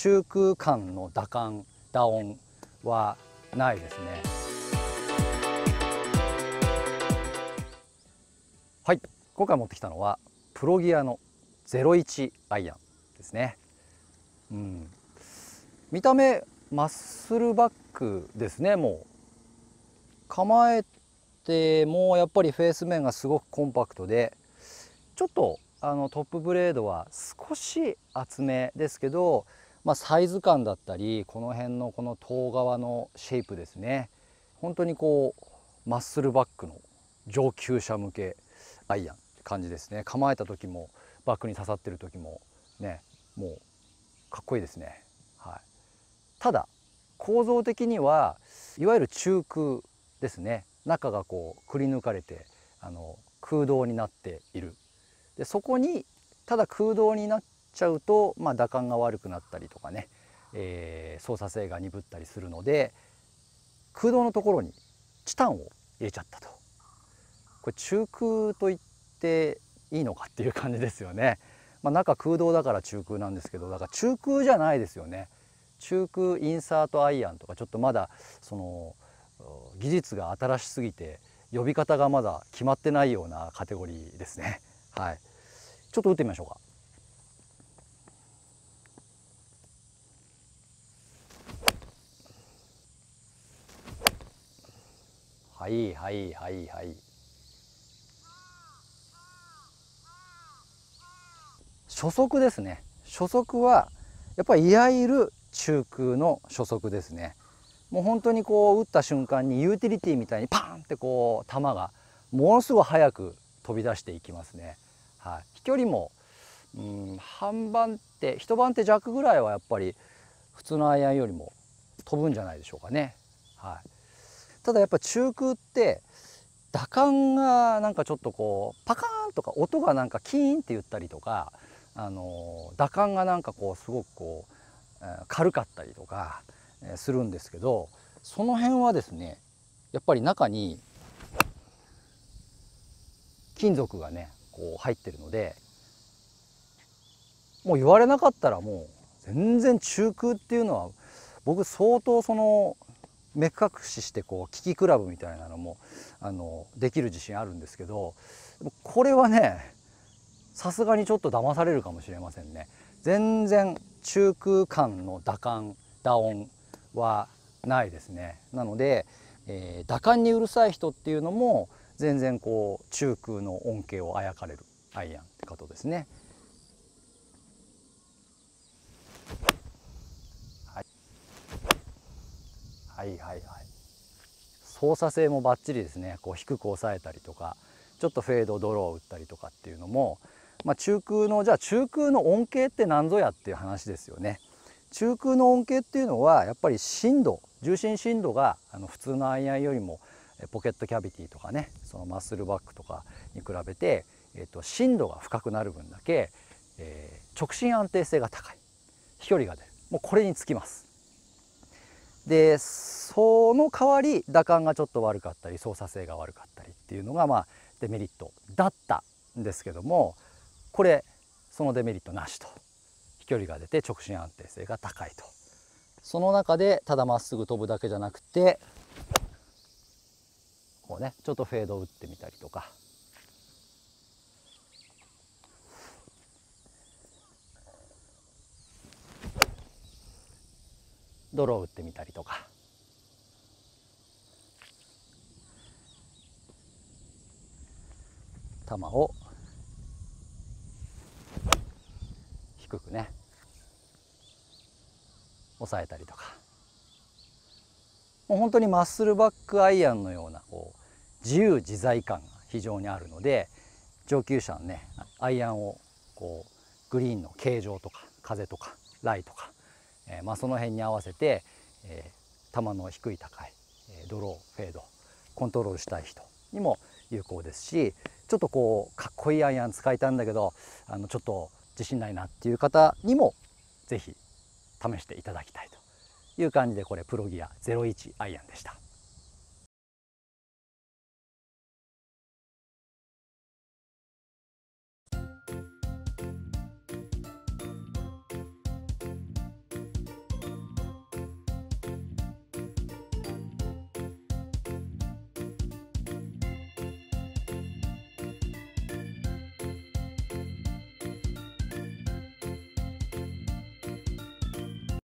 中空間の打感打音はないですねはい今回持ってきたのはプロギアの01アイアンですね、うん、見た目マッスルバックですねもう構えてもやっぱりフェース面がすごくコンパクトでちょっとあのトップブレードは少し厚めですけどまあ、サイズ感だったりこの辺のこの遠側のシェイプですね本当にこうマッスルバックの上級者向けアイアンって感じですね構えた時もバックに刺さってる時もねもうかっこいいですね、はい、ただ構造的にはいわゆる中空ですね中がこうくり抜かれてあの空洞になっているでそこにただ空洞になっちゃうと、まあ、打感が悪くなったりとかね、えー、操作性が鈍ったりするので空洞のところにチタンを入れちゃったとこれ中空と言っていいのかっていう感じですよね、まあ、中空洞だから中空なんですけどだから中空じゃないですよね中空インサートアイアンとかちょっとまだその技術が新しすぎて呼び方がまだ決まってないようなカテゴリーですねはいちょっと打ってみましょうかはいはいはいはい初速ですね初速はやっぱりいわゆる中空の初速ですねもう本当にこう打った瞬間にユーティリティみたいにパーンってこう球がものすごい速く飛び出していきますね、はい、飛距離もうん半番手一番手弱ぐらいはやっぱり普通のアイアンよりも飛ぶんじゃないでしょうかねはいただやっぱ中空って打感がなんかちょっとこうパカーンとか音がなんかキーンって言ったりとか、あの打感がなんかこうすごくこう軽かったりとかするんですけどその辺はですねやっぱり中に金属がねこう入ってるのでもう言われなかったらもう全然中空っていうのは僕相当その目隠ししてこうキキクラブみたいなのもあのできる自信あるんですけどこれはねさすがにちょっと騙されるかもしれませんね全然中空間の打感打音はないですねなので、えー、打感にうるさい人っていうのも全然こう中空の恩恵をあやかれるアイアンってことですね。はいはいはい操作性もバッチリですねこう低く抑えたりとかちょっとフェードドローを打ったりとかっていうのも、まあ、中空のじゃあ中空の恩恵って何ぞやっていう話ですよね中空の恩恵っていうのはやっぱり深度重心深度があの普通のアイアンよりもポケットキャビティとかねそのマッスルバックとかに比べて、えー、と深度が深くなる分だけ、えー、直進安定性が高い飛距離が出るもうこれにつきますでその代わり打感がちょっと悪かったり操作性が悪かったりっていうのがまあデメリットだったんですけどもこれそのデメリットなしと飛距離が出て直進安定性が高いとその中でただまっすぐ飛ぶだけじゃなくてこうねちょっとフェードを打ってみたりとか泥を打ってみたりとか球を低くね抑えたりとかもう本当にマッスルバックアイアンのようなこう自由自在感が非常にあるので上級者のねアイアンをこうグリーンの形状とか風とかライとかえー、まあ、その辺に合わせて、えー、球の低い高いドローフェードコントロールしたい人にも有効ですしちょっとこうかっこいいアイアン使いたいんだけどあのちょっと自信ないなっていう方にも是非試していただきたいという感じでこれプロギア01アイアンでした。